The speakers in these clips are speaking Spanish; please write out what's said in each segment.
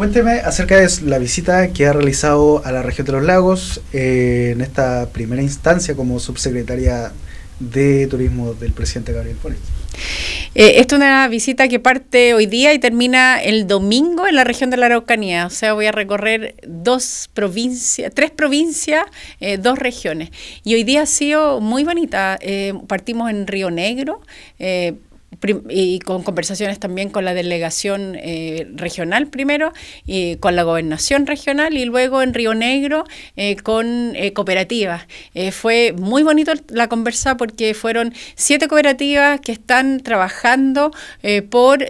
Cuénteme acerca de la visita que ha realizado a la región de los lagos eh, en esta primera instancia como subsecretaria de Turismo del presidente Gabriel Pérez. Eh, esta es una visita que parte hoy día y termina el domingo en la región de la Araucanía. O sea, voy a recorrer dos provincias, tres provincias, eh, dos regiones. Y hoy día ha sido muy bonita. partimos en Río Negro y con conversaciones también con la delegación eh, regional primero, y con la gobernación regional y luego en Río Negro eh, con eh, cooperativas. fue muy bonito la conversa porque fueron siete cooperativas que están trabajando por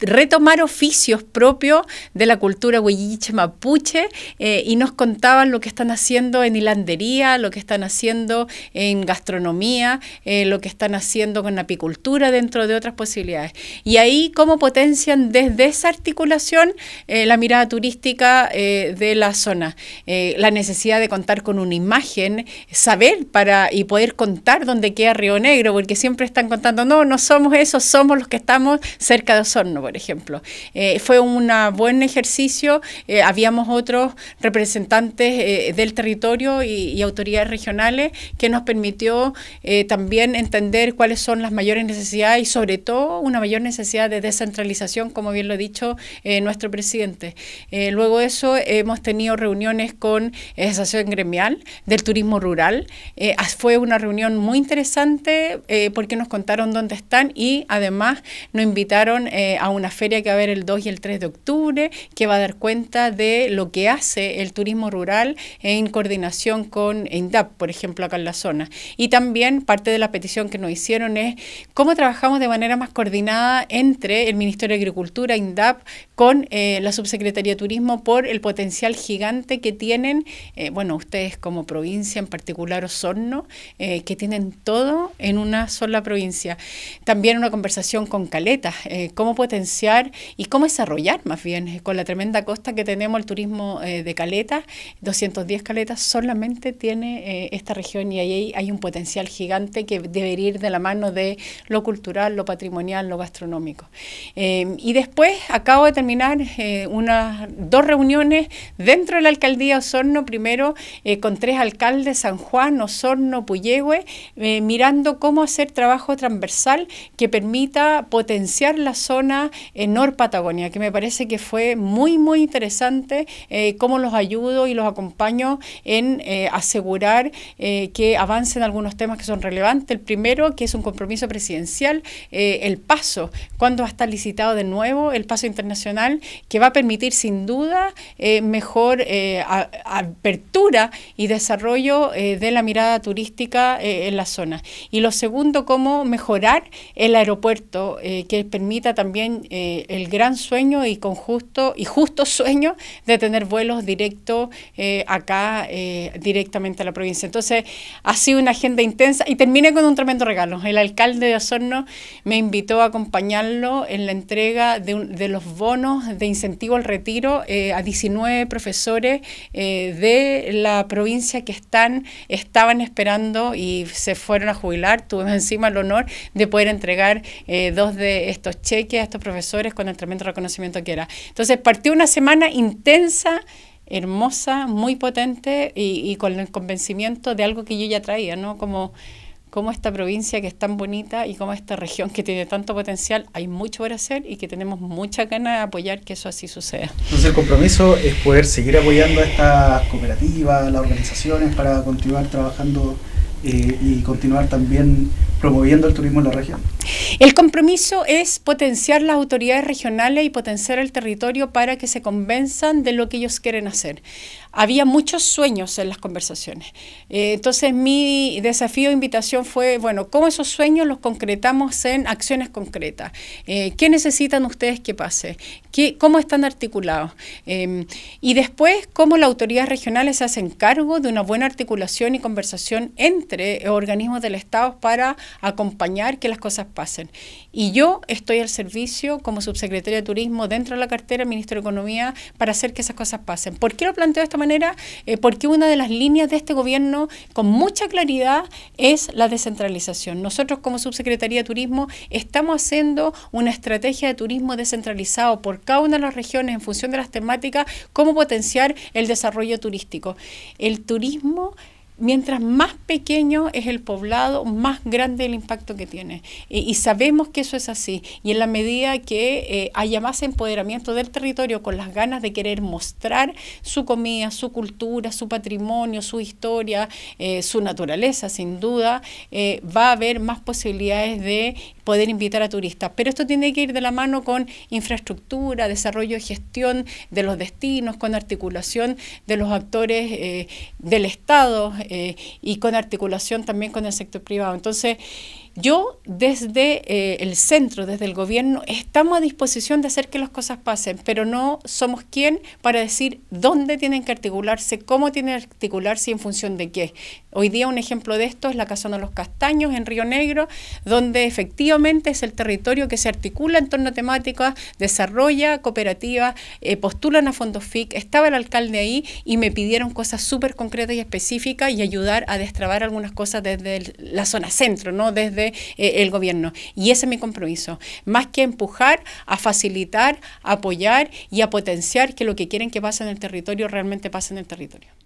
retomar oficios propios de la cultura huilliche mapuche eh, y nos contaban lo que están haciendo en hilandería, lo que están haciendo en gastronomía, eh, lo que están haciendo con apicultura dentro de otras posibilidades. Y ahí cómo potencian desde esa articulación eh, la mirada turística de la zona, la necesidad de contar con una imagen, saber para y poder contar dónde queda Río Negro, porque siempre están contando, no, no somos eso, somos los que estamos cerca de Osorno por ejemplo. Eh, fue un buen ejercicio, eh, habíamos otros representantes eh, del territorio y, autoridades regionales que nos permitió también entender cuáles son las mayores necesidades y sobre todo una mayor necesidad de descentralización, como bien lo ha dicho nuestro presidente. luego de eso hemos tenido reuniones con Asociación Gremial del Turismo Rural. fue una reunión muy interesante porque nos contaron dónde están y además nos invitaron a una una feria que va a haber el 2 y el 3 de octubre, que va a dar cuenta de lo que hace el turismo rural en coordinación con INDAP, por ejemplo, acá en la zona. Y también parte de la petición que nos hicieron es cómo trabajamos de manera más coordinada entre el Ministerio de Agricultura, INDAP, con eh, la Subsecretaría de Turismo por el potencial gigante que tienen, eh, bueno, ustedes como provincia, en particular Osorno, eh, que tienen todo en una sola provincia. También una conversación con Caleta, cómo potenciar y cómo desarrollar más bien con la tremenda costa que tenemos el turismo eh, de caletas, 210 caletas solamente tiene eh, esta región y ahí hay un potencial gigante que debería ir de la mano de lo cultural, lo patrimonial, lo gastronómico. Eh, y después acabo de terminar unas dos reuniones dentro de la alcaldía Osorno, primero con tres alcaldes, San Juan, Osorno, Puyehue, mirando cómo hacer trabajo transversal que permita potenciar la zona en Nor Patagonia, que me parece que fue muy, muy interesante eh, cómo los ayudo y los acompaño en eh, asegurar eh, que avancen algunos temas que son relevantes. El primero, que es un compromiso presidencial, el paso, cuando va a estar licitado de nuevo el paso internacional, que va a permitir sin duda mejor apertura y desarrollo de la mirada turística en la zona. Y lo segundo, cómo mejorar el aeropuerto, que permita también eh, el gran sueño y con justo y justo sueño de tener vuelos directos eh, acá eh, directamente a la provincia. Entonces ha sido una agenda intensa y terminé con un tremendo regalo. El alcalde de Osorno me invitó a acompañarlo en la entrega de, de los bonos de incentivo al retiro a 19 profesores de la provincia que están estaban esperando y se fueron a jubilar. tuve encima el honor de poder entregar dos de estos cheques a estos profesores profesores con el tremendo reconocimiento que era. Entonces partió una semana intensa, hermosa, muy potente y, con el convencimiento de algo que yo ya traía, ¿no? Como esta provincia que es tan bonita y como esta región que tiene tanto potencial, hay mucho por hacer y que tenemos mucha ganas de apoyar que eso así suceda. Entonces el compromiso es poder seguir apoyando a estas cooperativas, las organizaciones para continuar trabajando eh, y continuar también promoviendo el turismo en la región. El compromiso es potenciar las autoridades regionales y potenciar el territorio para que se convenzan de lo que ellos quieren hacer. Había muchos sueños en las conversaciones. Eh, entonces mi desafío, e invitación fue, bueno, ¿cómo esos sueños los concretamos en acciones concretas? Eh, ¿Qué necesitan ustedes que pase? ¿Cómo están articulados? Em, y después, ¿cómo las autoridades regionales se hacen cargo de una buena articulación y conversación entre organismos del Estado para acompañar que las cosas pasen? Y yo estoy al servicio como subsecretaria de Turismo dentro de la cartera ministro de Economía para hacer que esas cosas pasen. ¿Por qué lo planteo de esta manera? Eh, porque una de las líneas de este gobierno con mucha claridad es la descentralización. Nosotros como subsecretaría de Turismo estamos haciendo una estrategia de turismo descentralizado por cada una de las regiones en función de las temáticas, cómo potenciar el desarrollo turístico. El turismo mientras más pequeño es el poblado, más grande el impacto que tiene. Y, sabemos que eso es así. Y en la medida que eh, haya más empoderamiento del territorio con las ganas de querer mostrar su comida, su cultura, su patrimonio, su historia, eh, su naturaleza, sin duda, eh, va a haber más posibilidades de poder invitar a turistas. Pero esto tiene que ir de la mano con infraestructura, desarrollo y gestión de los destinos, con articulación de los actores del Estado eh, y con articulación también con el sector privado. Entonces, yo desde eh, el centro, desde el gobierno, estamos a disposición de hacer que las cosas pasen, pero no somos quien para decir dónde tienen que articularse, cómo tienen que articularse y en función de qué. Hoy día un ejemplo de esto es la Casona de los Castaños en Río Negro, donde efectivamente es el territorio que se articula en torno a temáticas, desarrolla cooperativas, eh, postulan a fondos FIC, estaba el alcalde ahí y me pidieron cosas súper concretas y específicas y ayudar a destrabar algunas cosas desde la zona centro, no desde eh, el gobierno. Y ese es mi compromiso. Más que empujar, a facilitar, a apoyar y a potenciar que lo que quieren que pase en el territorio realmente pase en el territorio.